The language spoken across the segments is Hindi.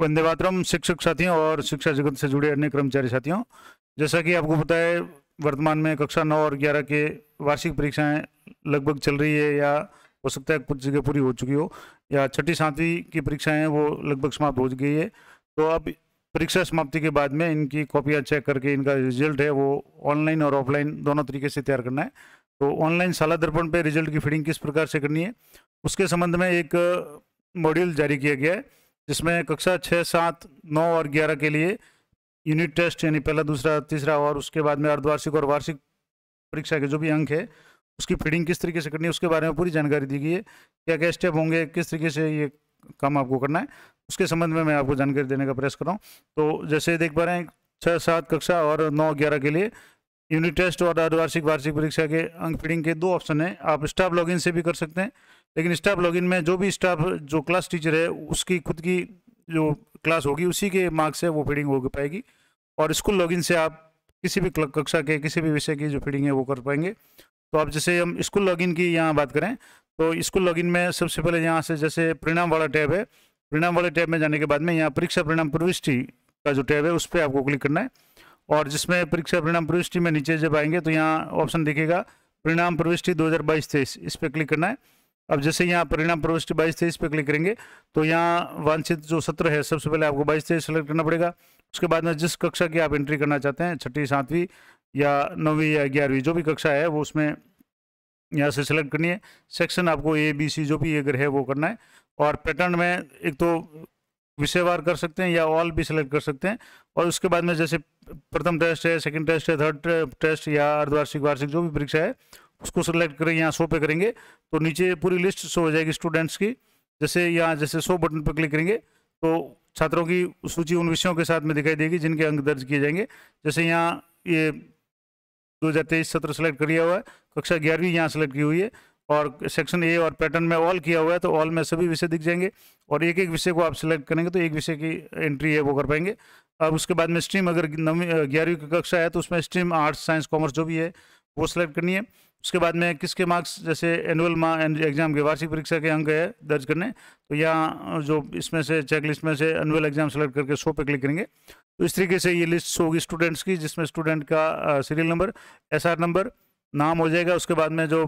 वंदे मातरम शिक्षक साथियों और शिक्षा जगत से जुड़े अन्य कर्मचारी साथियों जैसा कि आपको पता है वर्तमान में कक्षा नौ और ग्यारह के वार्षिक परीक्षाएं लगभग चल रही है या हो सकता है कुछ जगह पूरी हो चुकी हो या छठी सातवीं की परीक्षाएं वो लगभग समाप्त हो गई है तो अब परीक्षा समाप्ति के बाद में इनकी कॉपियाँ चेक करके इनका रिजल्ट है वो ऑनलाइन और ऑफलाइन दोनों तरीके से तैयार करना है तो ऑनलाइन शाला दर्पण पर रिजल्ट की फीडिंग किस प्रकार से करनी है उसके संबंध में एक मॉड्यूल जारी किया गया है जिसमें कक्षा छः सात नौ और ग्यारह के लिए यूनिट टेस्ट यानी पहला दूसरा तीसरा और उसके बाद में अर्धवार्षिक और वार्षिक परीक्षा के जो भी अंक है उसकी फीडिंग किस तरीके से करनी है उसके बारे में पूरी जानकारी दी गई है क्या क्या स्टेप होंगे किस तरीके से ये काम आपको करना है उसके संबंध में मैं आपको जानकारी देने का प्रयास कर रहा हूँ तो जैसे देख पा रहे हैं छः सात कक्षा और नौ ग्यारह के लिए यूनिट टेस्ट और अर्धवार्षिक वार्षिक परीक्षा के अंक फीडिंग के दो ऑप्शन हैं आप स्टाफ लॉगिन से भी कर सकते हैं लेकिन स्टाफ लॉगिन में जो भी स्टाफ जो क्लास टीचर है उसकी खुद की जो क्लास होगी उसी के मार्क्स है वो फीडिंग हो पाएगी और स्कूल लॉगिन से आप किसी भी कक्षा के किसी भी विषय की जो फीडिंग है वो कर पाएंगे तो आप जैसे हम स्कूल लॉगिन की यहाँ बात करें तो स्कूल लॉगिन में सबसे पहले यहाँ से जैसे परिणाम वाला टैब है परिणाम वाले टैब में जाने के बाद में यहाँ परीक्षा परिणाम प्रविष्टि का जो टैब है उस पर आपको क्लिक करना है और जिसमें परीक्षा परिणाम प्रविष्टि में नीचे जब आएंगे तो यहाँ ऑप्शन दिखेगा परिणाम प्रविष्टि दो हज़ार इस पर क्लिक करना है अब जैसे यहाँ परिणाम प्रविष्ट बाईस तेईस पे क्लिक करेंगे तो यहाँ वांछित जो सत्र है सबसे पहले आपको बाईस तेईस सेलेक्ट करना पड़ेगा उसके बाद में जिस कक्षा की आप एंट्री करना चाहते हैं छठी सातवीं या नौवीं या ग्यारहवीं जो भी कक्षा है वो उसमें यहाँ से सिलेक्ट करनी है सेक्शन आपको ए बी सी जो भी अगर है वो करना है और पैटर्न में एक तो विषयवार कर सकते हैं या ऑल भी सिलेक्ट कर सकते हैं और उसके बाद में जैसे प्रथम टेस्ट है सेकंड टेस्ट है थर्ड टेस्ट या अर्धवार्षिक वार्षिक जो भी परीक्षा है उसको सेलेक्ट करेंगे यहाँ शो पे करेंगे तो नीचे पूरी लिस्ट शो हो जाएगी स्टूडेंट्स की जैसे यहाँ जैसे शो बटन पर क्लिक करेंगे तो छात्रों की सूची उन विषयों के साथ में दिखाई देगी जिनके अंक दर्ज किए जाएंगे जैसे यहाँ ये दो हज़ार तेईस सत्र सेलेक्ट किया हुआ है कक्षा ग्यारहवीं यहाँ सेलेक्ट की हुई है और सेक्शन ए और पैटर्न में ऑल किया हुआ है तो ऑल में सभी विषय दिख जाएंगे और एक एक विषय को आप सिलेक्ट करेंगे तो एक विषय की एंट्री है वो कर पाएंगे अब उसके बाद में स्ट्रीम अगर नवी ग्यारहवीं की कक्षा है तो उसमें स्ट्रीम आर्ट्स साइंस कॉमर्स जो भी है वो सिलेक्ट करनी है उसके बाद में किसके मार्क्स जैसे एनुअल एग्ज़ाम के वार्षिक परीक्षा के अंक है दर्ज करने तो यहाँ जो इसमें से चेक लिस्ट में से एनुअल एग्ज़ाम सेलेक्ट करके शो पे क्लिक करेंगे तो इस तरीके से ये लिस्ट शो होगी स्टूडेंट्स की जिसमें स्टूडेंट का सीरियल नंबर एस नंबर नाम हो जाएगा उसके बाद में जो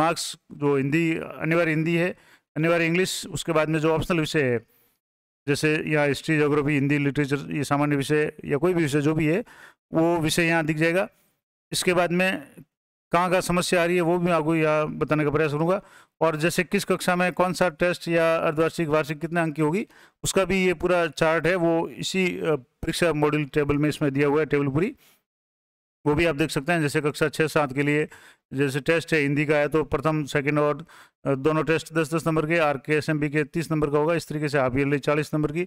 मार्क्स जो हिंदी अनिवार्य हिंदी है अनिवार्य इंग्लिश उसके बाद में जो ऑप्शनल विषय है जैसे यहाँ हिस्ट्री जोग्राफी हिंदी लिटरेचर ये सामान्य विषय या कोई भी विषय जो भी है वो विषय यहाँ दिख जाएगा इसके बाद में कहाँ कहाँ समस्या आ रही है वो भी आपको यहाँ बताने का प्रयास करूँगा और जैसे किस कक्षा में कौन सा टेस्ट या अर्धवार्षिक वार्षिक कितने अंक की होगी उसका भी ये पूरा चार्ट है वो इसी परीक्षा मॉड्यूल टेबल में इसमें दिया हुआ है टेबल पूरी वो भी आप देख सकते हैं जैसे कक्षा छः सात के लिए जैसे टेस्ट है हिंदी का है तो प्रथम सेकंड और दोनों टेस्ट दस दस नंबर के are K S M B के तीस नंबर का होगा इस तरीके से आप ये ले चालीस नंबर की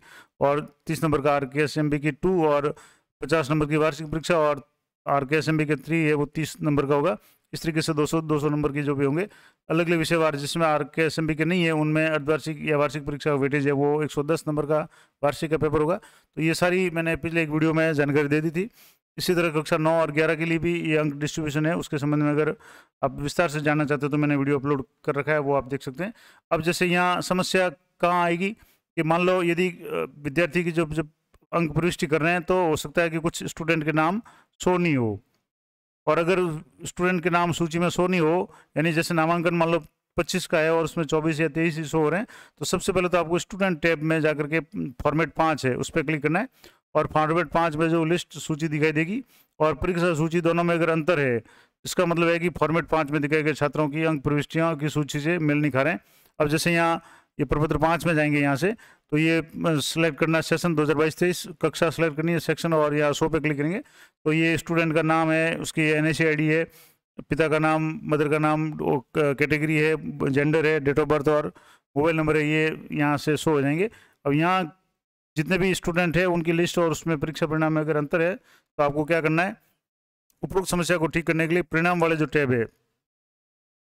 और तीस नंबर का R K S M B की टू और पचास नंबर की वार्षिक परीक्षा और R K S M B के थ्री है वो तीस नंबर का होगा इस तरीके से 200 200 नंबर के जो भी होंगे अलग अलग विषय वार जिसमें are K S M B के नहीं है उनमें अर्धवार्षिक या वार्षिक परीक्षा का वेटेज है वो 110 नंबर का वार्षिक का पेपर होगा तो ये सारी मैंने पिछले एक वीडियो में जानकारी दे दी थी इसी तरह कक्षा नौ और ग्यारह के लिए भी ये अंक डिस्ट्रीब्यूशन है उसके संबंध में अगर आप विस्तार से जानना चाहते हो तो मैंने वीडियो अपलोड कर रखा है वो आप देख सकते हैं अब जैसे यहाँ समस्या कहाँ आएगी कि मान लो यदि विद्यार्थी की जो जब अंक प्रविष्टि कर रहे हैं तो हो सकता है कि कुछ स्टूडेंट के नाम शो नहीं हो और अगर स्टूडेंट के नाम सूची में शो नहीं हो यानी जैसे नामांकन मान लो पच्चीस का है और उसमें चौबीस या तेईस ही शो हो रहे हैं तो सबसे पहले तो आपको स्टूडेंट टैब में जाकर के फॉर्मेट पाँच है उस पर क्लिक करना है और फॉर्मेट पाँच में जो लिस्ट सूची दिखाई देगी और परीक्षा सूची दोनों में अगर अंतर है इसका मतलब है कि फॉर्मेट पाँच में दिखाए गए छात्रों की अंक प्रविष्टियों की सूची से मेल नहीं खा रहे हैं अब जैसे यहाँ ये प्रपत्र पाँच में जाएंगे यहाँ से तो ये सिलेक्ट करना सेशन दो हज़ार बाईस तेईस कक्षा सेलेक्ट करनी है सेक्शन और या शो पे क्लिक करेंगे तो ये स्टूडेंट का नाम है उसकी एन एस आई डी है पिता का नाम मदर का नाम कैटेगरी है जेंडर है डेट ऑफ बर्थ और मोबाइल नंबर है ये यहाँ से शो हो जाएंगे अब यहाँ जितने भी स्टूडेंट हैं उनकी लिस्ट और उसमें परीक्षा परिणाम में अगर अंतर है तो आपको क्या करना है उपरोक्त समस्या को ठीक करने के लिए परिणाम वाले जो टैब है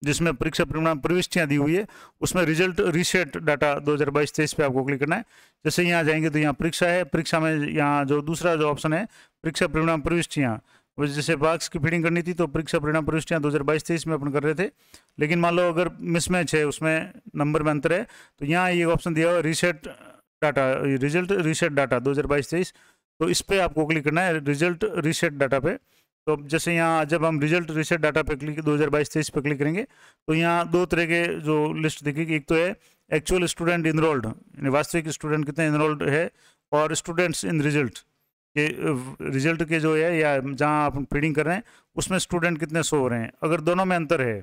जिसमें परीक्षा परिणाम प्रविष्टियां दी हुई है उसमें रिजल्ट रीसेट डाटा 2022 23 पे आपको क्लिक करना है जैसे यहाँ जाएंगे तो यहाँ परीक्षा है परीक्षा में यहाँ जो दूसरा जो ऑप्शन है परीक्षा परिणाम प्रविष्टियाँ जैसे बाक्स की फीडिंग करनी थी तो परीक्षा परिणाम प्रविष्टियाँ दो हज़ार में अपन कर रहे थे लेकिन मान लो अगर मिसमैच है उसमें नंबर में अंतर है तो यहाँ ये ऑप्शन दिया हुआ reset data result reset data दो हज़ार तो इस पर आपको क्लिक करना है रिजल्ट रीसेट डाटा पे तो जैसे यहाँ जब हम रिजल्ट रिसेट डाटा पे क्लिक दो हज़ार बाईस तेईस पे क्लिक करेंगे तो यहाँ दो तरह के जो लिस्ट दिखेगी एक तो है एक्चुअल स्टूडेंट इनरोल्ड यानी वास्तविक स्टूडेंट कितने इनरोल्ड है और स्टूडेंट्स इन रिजल्ट के रिजल्ट के जो है या जहाँ आप फीडिंग कर रहे हैं उसमें स्टूडेंट कितने सो हो रहे हैं अगर दोनों में अंतर है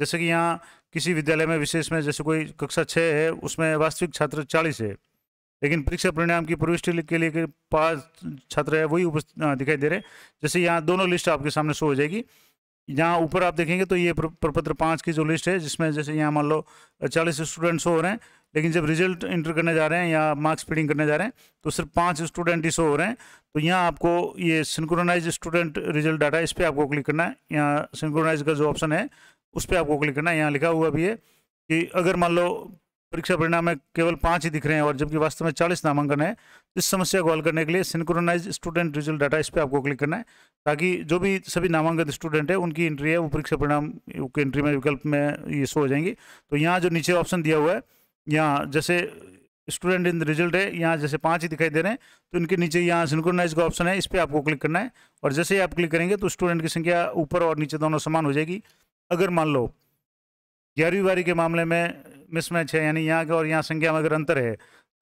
जैसे कि यहाँ किसी विद्यालय में विशेष में जैसे कोई कक्षा छः है उसमें वास्तविक छात्र चालीस है लेकिन परीक्षा परिणाम की प्रविष्टि के लिए के पास छात्र है वही दिखाई दे रहे जैसे यहाँ दोनों लिस्ट आपके सामने शो हो जाएगी यहाँ ऊपर आप देखेंगे तो ये प्रपत्र पाँच की जो लिस्ट है जिसमें जैसे यहाँ मान लो चालीस स्टूडेंट शो हो रहे हैं लेकिन जब रिजल्ट इंटर करने जा रहे हैं या मार्क्स फीडिंग करने जा रहे हैं तो सिर्फ पाँच स्टूडेंट ही शो हो रहे हैं तो यहाँ आपको ये सिंक्रोनाइज स्टूडेंट रिजल्ट डाटा इस पर आपको क्लिक करना है यहाँ सिंक्रोनाइज का जो ऑप्शन है उस पर आपको क्लिक करना है यहाँ लिखा हुआ भी है कि अगर मान लो परीक्षा परिणाम में केवल पाँच ही दिख रहे हैं और जबकि वास्तव में चालीस नामांकन है इस समस्या को हल करने के लिए सिंक्रोनाइज स्टूडेंट रिजल्ट डाटा इस पर आपको क्लिक करना है ताकि जो भी सभी नामांकित स्टूडेंट है उनकी एंट्री है वो परीक्षा परिणाम की एंट्री में विकल्प में ये शो हो जाएंगी तो यहाँ जो नीचे ऑप्शन दिया हुआ है यहाँ जैसे स्टूडेंट इन रिजल्ट है यहाँ जैसे पाँच ही दिखाई दे रहे हैं तो इनके नीचे यहाँ सिंक्रोनाइज का ऑप्शन है इस पर आपको क्लिक करना है और जैसे ही आप क्लिक करेंगे तो स्टूडेंट की संख्या ऊपर और नीचे दोनों समान हो जाएगी अगर मान लो ग्यारहवीं बारी के मामले में मिसमैच है यानी यहाँ का और यहाँ संख्या में अगर अंतर है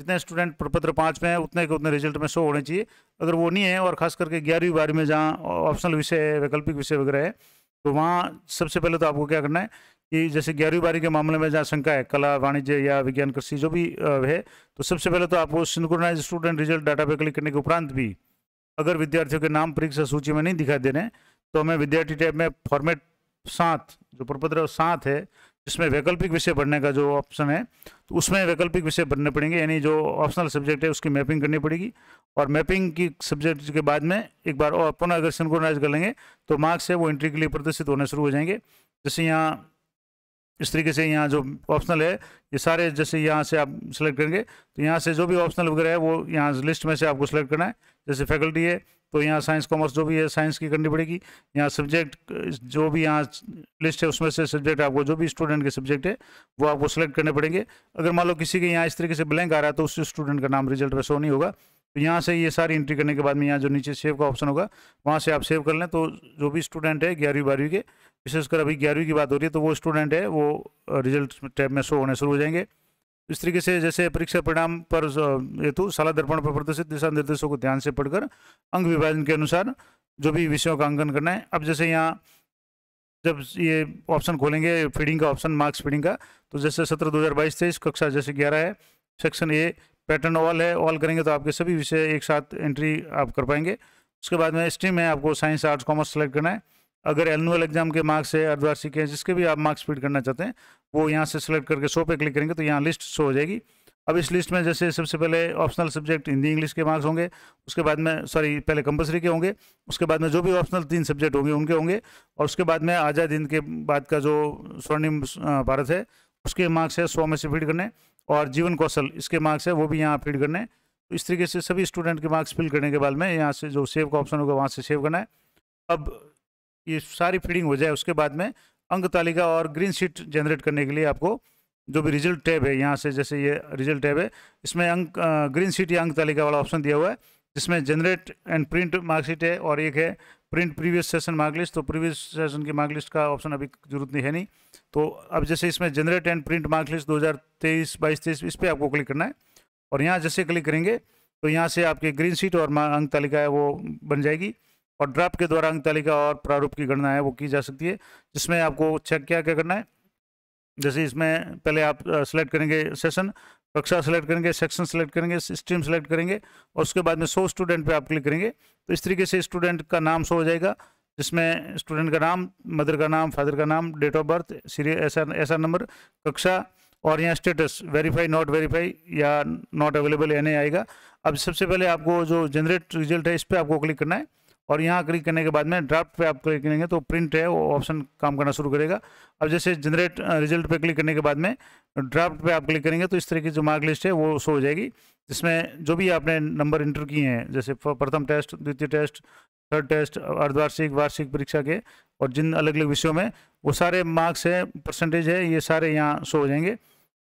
जितने स्टूडेंट प्रपत्र पाँच में हैं उतने के उतने रिजल्ट में शो होने चाहिए अगर वो नहीं है और खास करके ग्यारहवीं बारहवीं में जहाँ ऑप्शनल विषय है वैकल्पिक विषय वगैरह है तो वहाँ सबसे पहले तो आपको क्या करना है कि जैसे ग्यारहवीं बारहवीं के मामले में जहाँ शंका है कला वाणिज्य या विज्ञान कृषि जो भी है तो सबसे पहले तो आपको सिंक्रोनाइज स्टूडेंट रिजल्ट डाटा पे क्लिक करने के उपरांत भी अगर विद्यार्थियों के नाम परीक्षा सूची में नहीं दिखाई दे रहे तो हमें विद्यार्थी टैब में फॉर्मेट सात जो प्रपत्र सात है जिसमें वैकल्पिक विषय पढ़ने का जो ऑप्शन है तो उसमें वैकल्पिक विषय पढ़ने पड़ेंगे यानी जो ऑप्शनल सब्जेक्ट है उसकी मैपिंग करनी पड़ेगी और मैपिंग की सब्जेक्ट के बाद में एक बार और पुनः अगर सिंक्रोनाइज कर लेंगे तो मार्क्स है वो एंट्री के लिए प्रदर्शित होने शुरू हो जाएंगे जैसे यहाँ इस तरीके से यहाँ जो ऑप्शनल है ये सारे जैसे यहाँ से आप सिलेक्ट करेंगे तो यहाँ से जो भी ऑप्शनल वगैरह है वो यहाँ लिस्ट में से आपको सिलेक्ट करना है जैसे फैकल्टी है तो यहाँ साइंस कॉमर्स जो भी है साइंस की करनी पड़ेगी यहाँ सब्जेक्ट जो भी यहाँ लिस्ट है उसमें से सब्जेक्ट आपको जो भी स्टूडेंट के सब्जेक्ट है वो आपको सेलेक्ट करने पड़ेंगे अगर मान लो किसी के यहाँ इस तरीके से ब्लैंक आ रहा है तो उस स्टूडेंट का नाम रिजल्ट में शो नहीं होगा तो यहाँ से ये सारी एंट्री करने के बाद में यहाँ जो नीचे सेव का ऑप्शन होगा वहाँ से आप सेव कर लें तो जो भी स्टूडेंट है ग्यारहवीं बारहवीं के विशेषकर अभी ग्यारहवीं की बात हो रही है तो वो स्टूडेंट है वो रिजल्ट टैब में शो होने शुरू हो जाएंगे इस तरीके से जैसे परीक्षा परिणाम पर हेतु शाला दर्पण पर प्रदर्शित दिशा निर्देशों को ध्यान से पढ़कर अंग विभाजन के अनुसार जो भी विषयों का अंकन करना है अब जैसे यहाँ जब ये ऑप्शन खोलेंगे फीडिंग का ऑप्शन मार्क्स फीडिंग का तो जैसे सत्र दो हज़ार बाईस तेईस कक्षा जैसे ग्यारह है सेक्शन ए पैटर्न ऑल है ऑल करेंगे तो आपके सभी विषय एक साथ एंट्री आप कर पाएंगे उसके बाद में स्ट्रीम है आपको साइंस आर्ट्स कॉमर्स सेलेक्ट करना है अगर एनुअल एग्जाम के मार्क्स है अर्धवार्षिक है जिसके भी आप मार्क्स फिट करना चाहते हैं वो यहाँ से सिलेक्ट करके शो पे क्लिक करेंगे तो यहाँ लिस्ट शो हो जाएगी अब इस लिस्ट में जैसे सबसे पहले ऑप्शनल सब्जेक्ट हिंदी इंग्लिश के मार्क्स होंगे उसके बाद में सॉरी पहले कंपलसरी के होंगे उसके बाद में जो भी ऑप्शनल तीन सब्जेक्ट होंगे उनके होंगे और उसके बाद में आज़ाद हिंद के बाद का जो स्वर्णिम भारत है उसके मार्क्स है सौ में से फीड करने और जीवन कौशल इसके मार्क्स है वो भी यहाँ फीड करने तो इस तरीके से सभी स्टूडेंट के मार्क्स फिल करने के बाद में यहाँ से जो सेव का ऑप्शन होगा वहाँ से सेव करना है अब ये सारी फीडिंग हो जाए उसके बाद में अंक तालिका और ग्रीन शीट जनरेट करने के लिए आपको जो भी रिजल्ट टैब है यहाँ से जैसे ये रिजल्ट टैब है इसमें अंक ग्रीन शीट या अंक तालिका वाला ऑप्शन दिया हुआ है जिसमें जनरेट एंड प्रिंट मार्कशीट है और एक है print previous session mark list तो प्रीवियस सेशन की मार्क लिस्ट का ऑप्शन अभी जरूरत नहीं है नहीं तो अब जैसे इसमें generate and print mark list 2023 बाईस तेईस इस पर आपको क्लिक करना है और यहाँ जैसे क्लिक करेंगे तो यहाँ से आपके ग्रीन शीट और अंक तालिका है वो बन जाएगी और ड्राफ्ट के द्वारा अंक तालिका और प्रारूप की गणना है वो की जा सकती है जिसमें आपको चेक क्या क्या करना है जैसे इसमें पहले आप सेलेक्ट करेंगे सेशन कक्षा सेलेक्ट करेंगे सेक्शन सेलेक्ट करेंगे स्ट्रीम सेलेक्ट करेंगे और उसके बाद में सौ स्टूडेंट पे आप क्लिक करेंगे तो इस तरीके से स्टूडेंट का नाम सो हो जाएगा जिसमें स्टूडेंट का नाम मदर का नाम फादर का नाम डेट ऑफ बर्थ सीरियल ऐसा ऐसा नंबर कक्षा और यहाँ स्टेटस वेरीफाई नॉट वेरीफाई या नॉट अवेलेबल यानी आएगा अब सबसे पहले आपको जो जनरेट रिजल्ट है इस पर आपको क्लिक करना है और यहाँ क्लिक करने के बाद में ड्राफ्ट पे आप क्लिक करेंगे तो प्रिंट है वो ऑप्शन काम करना शुरू करेगा अब जैसे जनरेट रिजल्ट पे क्लिक करने के बाद में ड्राफ्ट पे आप क्लिक करेंगे तो इस तरह की जो मार्क लिस्ट है वो शो हो जाएगी जिसमें जो भी आपने नंबर इंटर किए हैं जैसे प्रथम टेस्ट द्वितीय टेस्ट थर्ड टेस्ट अर्धवार्षिक वार्षिक परीक्षा के और जिन अलग अलग विषयों में वो सारे मार्क्स हैं परसेंटेज है ये सारे यहाँ शो हो जाएंगे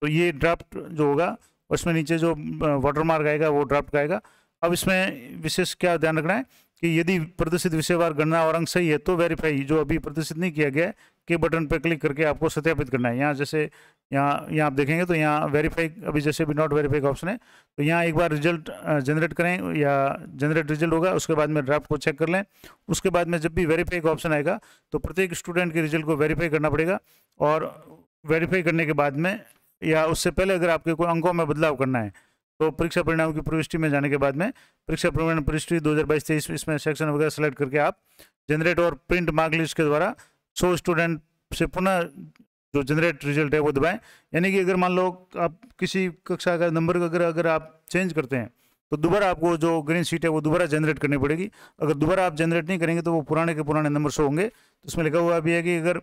तो ये ड्राफ्ट जो होगा उसमें नीचे जो वाटर मार्क आएगा वो ड्राफ्ट का आएगा अब इसमें विशेष क्या ध्यान रखना है कि यदि प्रदर्शित विषयवार गणना और अंक सही है तो वेरीफाई जो अभी प्रदर्शित नहीं किया गया के बटन पर क्लिक करके आपको सत्यापित करना है यहाँ जैसे यहाँ यहाँ आप देखेंगे तो यहाँ वेरीफाई अभी जैसे भी नॉट वेरीफाई का ऑप्शन है तो यहाँ एक बार रिजल्ट जनरेट करें या जनरेट रिजल्ट होगा उसके बाद में ड्राफ्ट को चेक कर लें उसके बाद में जब भी वेरीफाई का ऑप्शन आएगा तो प्रत्येक स्टूडेंट के रिजल्ट को वेरीफाई करना पड़ेगा और वेरीफाई करने के बाद में या उससे पहले अगर आपके कोई अंकों में बदलाव करना है तो परीक्षा परिणाम की प्रविष्टि में जाने के बाद में परीक्षा परिणाम प्रविष्टि दो हज़ार इसमें सेक्शन वगैरह सेलेक्ट करके आप जनरेट और प्रिंट मार्क लिस्ट के द्वारा सौ स्टूडेंट से पुनः जो जनरेट रिजल्ट है वो दबाएं यानी कि अगर मान लो आप किसी कक्षा का नंबर अगर अगर आप चेंज करते हैं तो दोबारा आपको जो ग्रीन सीट है वो दोबारा जनरेट करनी पड़ेगी अगर दोबारा आप जनरेट नहीं करेंगे तो वो पुराने के पुराने नंबर से होंगे तो उसमें लिखा हुआ भी है कि अगर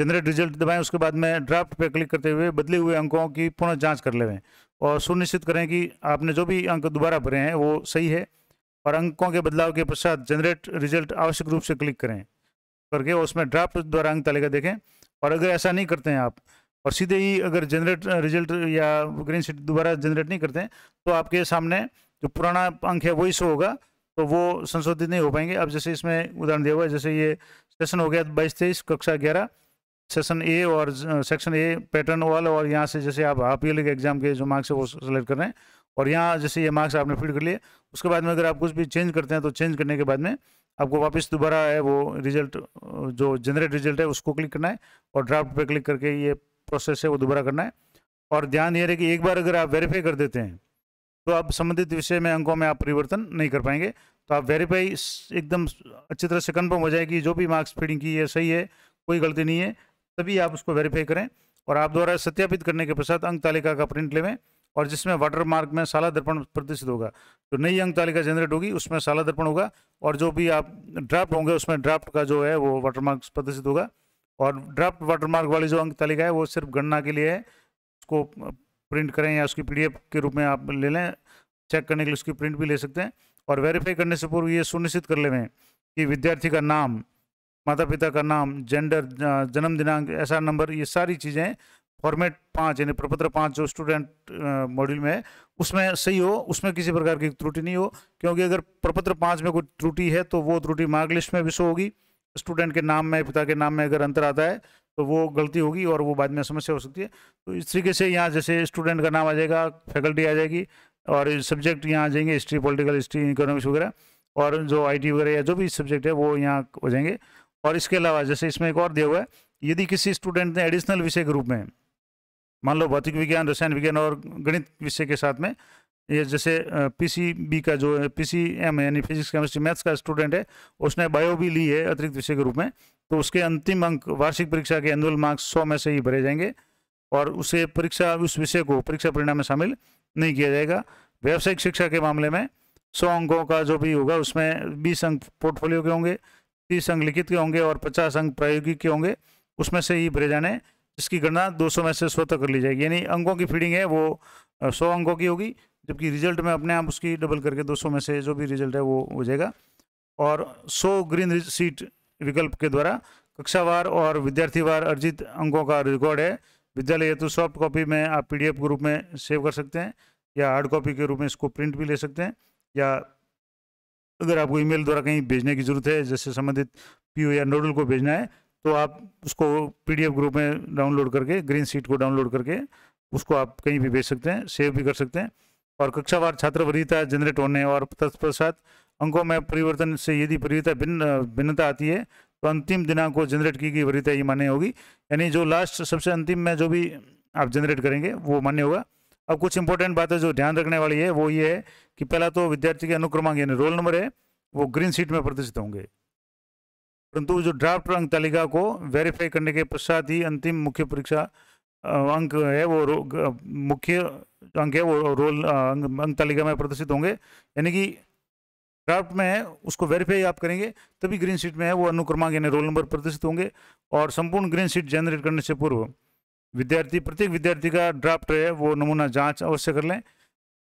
जनरेट रिजल्ट दबाएं उसके बाद में ड्राफ्ट पे क्लिक करते हुए बदले हुए अंकों की पुनः जांच कर लेवें और सुनिश्चित करें कि आपने जो भी अंक दोबारा भरे हैं वो सही है और अंकों के बदलाव के पश्चात जनरेट रिजल्ट आवश्यक रूप से क्लिक करें करके और उसमें ड्राफ्ट द्वारा अंक तालिका देखें और अगर ऐसा नहीं करते हैं आप और सीधे ही अगर जनरेट रिजल्ट या ग्रीन सीट दोबारा जनरेट नहीं करते हैं तो आपके सामने जो पुराना अंक है वही शो होगा तो वो संशोधित नहीं हो पाएंगे अब जैसे इसमें उदाहरण दिया हुआ है जैसे ये सेशन हो गया बाईस तेईस कक्षा ग्यारह सेक्शन ए और सेक्शन ए पैटर्न वाल और यहाँ से जैसे आप अपील के एग्जाम के जो मार्क्स है वो सेलेक्ट कर रहे हैं और यहाँ जैसे ये मार्क्स आपने फिट कर लिए उसके बाद में अगर आप कुछ भी चेंज करते हैं तो चेंज करने के बाद में आपको वापस दोबारा है वो रिजल्ट जो जनरेट रिजल्ट है उसको क्लिक करना है और ड्राफ्ट पे क्लिक करके ये प्रोसेस है वो दोबारा करना है और ध्यान ये रहे कि एक बार अगर आप वेरीफाई कर देते हैं तो आप संबंधित विषय में अंकों में आप परिवर्तन नहीं कर पाएंगे तो आप वेरीफाई एकदम अच्छी तरह से कन्फर्म हो जाएगी जो भी मार्क्स फीडिंग की है सही है कोई गलती नहीं है तभी आप उसको वेरीफाई करें और आप द्वारा सत्यापित करने के पश्चात अंक तालिका का प्रिंट लेवें और जिसमें वाटर मार्क में साला दर्पण प्रदर्शित होगा जो नई अंक तालिका जनरेट होगी उसमें साला दर्पण होगा और जो भी आप ड्राफ्ट होंगे उसमें ड्राफ्ट का जो है वो वाटर मार्क प्रदर्शित होगा और ड्राफ्ट वाटर मार्क वाली जो अंक तालिका है वो सिर्फ गणना के लिए है उसको प्रिंट करें या उसकी पी के रूप में आप ले लें चेक करने के लिए उसकी प्रिंट भी ले सकते हैं और वेरीफाई करने से पूर्व ये सुनिश्चित कर लेवें कि विद्यार्थी का नाम माता पिता का नाम जेंडर जन्म दिनांक ऐसा नंबर ये सारी चीज़ें फॉर्मेट पाँच यानी प्रपत्र पाँच जो स्टूडेंट मॉड्यूल में है उसमें सही हो उसमें किसी प्रकार की त्रुटि नहीं हो क्योंकि अगर प्रपत्र पाँच में कोई त्रुटि है तो वो त्रुटि मार्ग लिस्ट में भी होगी स्टूडेंट के नाम में पिता के नाम में अगर अंतर आता है तो वो गलती होगी और वो बाद में समस्या हो सकती है तो इस तरीके से यहाँ जैसे स्टूडेंट का नाम आ जाएगा फैकल्टी आ जाएगी और सब्जेक्ट यहाँ आ जाएंगे हिस्ट्री पॉलिटिकल हिस्ट्री इकोनॉमिक्स वगैरह और जो आईटी वगैरह या जो भी सब्जेक्ट है वो यहाँ हो जाएंगे और इसके अलावा जैसे इसमें एक और दिया हुआ है यदि किसी स्टूडेंट ने एडिशनल विषय के रूप में मान लो भौतिक विज्ञान रसायन विज्ञान और गणित विषय के साथ में ये जैसे पीसीबी का जो है पी यानी फिजिक्स केमिस्ट्री मैथ्स का स्टूडेंट है उसने बायो भी ली है अतिरिक्त विषय के रूप में तो उसके अंतिम अंक वार्षिक परीक्षा के एनुअल मार्क्स सौ में से ही भरे जाएंगे और उसे परीक्षा उस विषय को परीक्षा परिणाम में शामिल नहीं किया जाएगा व्यावसायिक शिक्षा के मामले में सौ अंकों का जो भी होगा उसमें बीस अंक पोर्टफोलियो के होंगे तीस अंक लिखित के होंगे और पचास अंक प्रायोगिक के होंगे उसमें से ही भरे जाने जिसकी गणना 200 में से स्वतः तक कर ली जाएगी यानी अंकों की फीडिंग है वो 100 अंकों की होगी जबकि रिजल्ट में अपने आप उसकी डबल करके 200 में से जो भी रिजल्ट है वो हो जाएगा और 100 ग्रीन सीट विकल्प के द्वारा कक्षावार और विद्यार्थीवार अर्जित अंकों का रिकॉर्ड है विद्यालय हेतु सॉफ्ट कॉपी में आप पी के रूप में सेव कर सकते हैं या हार्ड कॉपी के रूप में इसको प्रिंट भी ले सकते हैं या अगर आपको ईमेल द्वारा कहीं भेजने की ज़रूरत है जैसे संबंधित पीओ या नोडल को भेजना है तो आप उसको पीडीएफ ग्रुप में डाउनलोड करके ग्रीन सीट को डाउनलोड करके उसको आप कहीं भी भेज सकते हैं सेव भी कर सकते हैं और कक्षावार छात्र वरीता जनरेट होने और तत्पश्चात अंकों में परिवर्तन से यदि वरीयता भिन्न भिन्नता आती है तो अंतिम दिनांक को जनरेट की गई वरीता ही मान्य होगी यानी जो लास्ट सबसे अंतिम में जो भी आप जनरेट करेंगे वो मान्य होगा अब कुछ इंपॉर्टेंट बातें जो ध्यान रखने वाली है वो ये है कि पहला तो विद्यार्थी के अनुक्रमांक यानी रोल नंबर है वो ग्रीन सीट में प्रदर्शित होंगे परंतु जो ड्राफ्ट अंक तालिका को वेरीफाई करने के पश्चात ही अंतिम मुख्य परीक्षा अंक है वो मुख्य अंक है वो रोल अंक तालिका में प्रदर्शित होंगे यानी कि ड्राफ्ट में है उसको वेरीफाई आप करेंगे तभी ग्रीन सीट में है वो अनुक्रमांक यानी रोल नंबर प्रदर्शित होंगे और संपूर्ण ग्रीन सीट जनरेट करने से पूर्व विद्यार्थी प्रत्येक विद्यार्थी का ड्राफ्ट है वो नमूना जांच अवश्य कर लें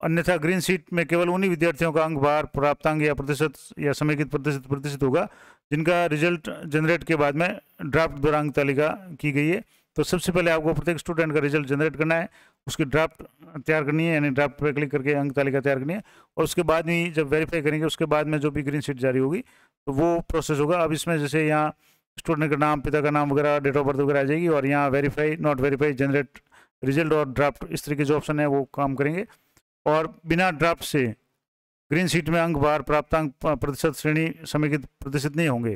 अन्यथा ग्रीन सीट में केवल उन्हीं विद्यार्थियों का अंक भार प्राप्तांक या प्रतिशत या समेकित प्रतिशत प्रतिशत होगा जिनका रिजल्ट जनरेट के बाद में ड्राफ्ट द्वारा अंक तालिका की गई है तो सबसे पहले आपको प्रत्येक स्टूडेंट का रिजल्ट जनरेट करना है उसकी ड्राफ्ट तैयार करनी है यानी ड्राफ्ट पर क्लिक करके अंक तालिका तैयार करनी है और उसके बाद में जब वेरीफाई करेंगे उसके बाद में जो भी ग्रीन सीट जारी होगी तो वो प्रोसेस होगा अब इसमें जैसे यहाँ स्टूडेंट का नाम पिता का नाम वगैरह डेट ऑफ बर्थ वगैरह आ जाएगी और यहाँ verify not verify generate result और ड्राफ्ट इस तरीके जो ऑप्शन है वो काम करेंगे और बिना ड्राफ्ट से ग्रीन सीट में अंक बार प्राप्तांक प्रतिशत श्रेणी समेकित प्रतिशत नहीं होंगे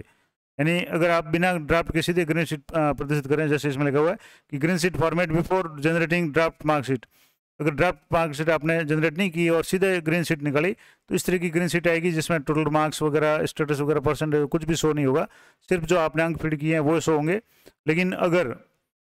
यानी अगर आप बिना ड्राफ्ट के सीधे ग्रीन सीट प्रतिशत करें जैसे इसमें लिखा हुआ है कि green sheet format before generating draft marksheet अगर ड्राफ्ट मार्कशीट आपने जनरेट नहीं की और सीधे ग्रीन सीट निकाली तो इस तरह की ग्रीन सीट आएगी जिसमें टोटल मार्क्स वगैरह स्टेटस वगैरह परसेंटेज कुछ भी शो नहीं होगा सिर्फ जो आपने अंक फीड किए हैं वो शो होंगे लेकिन अगर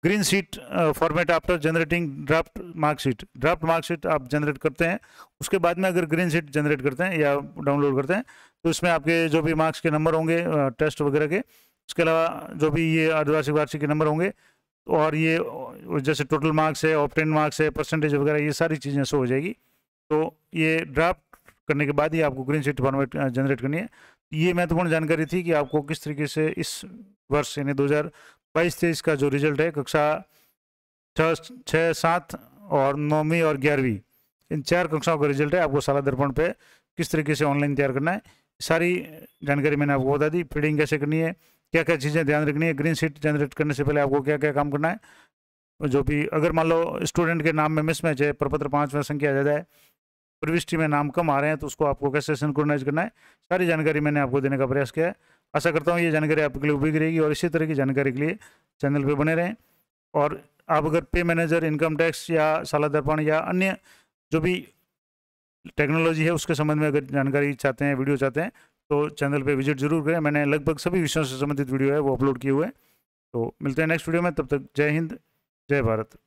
green sheet format after generating draft marksheet draft marksheet आप जनरेट करते हैं उसके बाद में अगर ग्रीन सीट जनरेट करते हैं या डाउनलोड करते हैं तो इसमें आपके जो भी मार्क्स के नंबर होंगे टेस्ट वगैरह के उसके अलावा जो भी ये अर्धवार्षिक वार्षिक के नंबर होंगे और ये जैसे टोटल मार्क्स है ऑप्टेन मार्क्स है परसेंटेज वगैरह ये सारी चीज़ें शो हो जाएगी तो ये ड्राफ्ट करने के बाद ही आपको ग्रीन शीट फॉर्मेट जनरेट करनी है ये महत्वपूर्ण जानकारी थी कि आपको किस तरीके से इस वर्ष यानी दो हज़ार बाईस तेईस का जो रिजल्ट है कक्षा छः छः सात और नौवीं और ग्यारहवीं इन चार कक्षाओं का रिजल्ट है आपको सारा दर्पण पर किस तरीके से ऑनलाइन तैयार करना है सारी जानकारी मैंने आपको बता दी फीडिंग कैसे करनी है क्या क्या चीज़ें ध्यान रखनी है ग्रीन शीट जनरेट करने से पहले आपको क्या क्या काम करना है जो भी अगर मान लो स्टूडेंट के नाम में मिसमैच है प्रपत्र पाँच में संख्या ज़्यादा है प्रविष्टि में नाम कम आ रहे हैं तो उसको आपको कैसे सिंक्रोनाइज करना है सारी जानकारी मैंने आपको देने का प्रयास किया है आशा करता हूँ ये जानकारी आपके लिए उपयोगी रहेगी और इसी तरह की जानकारी के लिए चैनल पर बने रहें और आप अगर पे मैनेजर इनकम टैक्स या साला दर्पण या अन्य जो भी टेक्नोलॉजी है उसके संबंध में अगर जानकारी चाहते हैं वीडियो चाहते हैं तो चैनल पे विजिट जरूर करें मैंने लगभग सभी विषयों से संबंधित वीडियो है वो अपलोड किए हुए हैं तो मिलते हैं नेक्स्ट वीडियो में तब तक जय हिंद जय भारत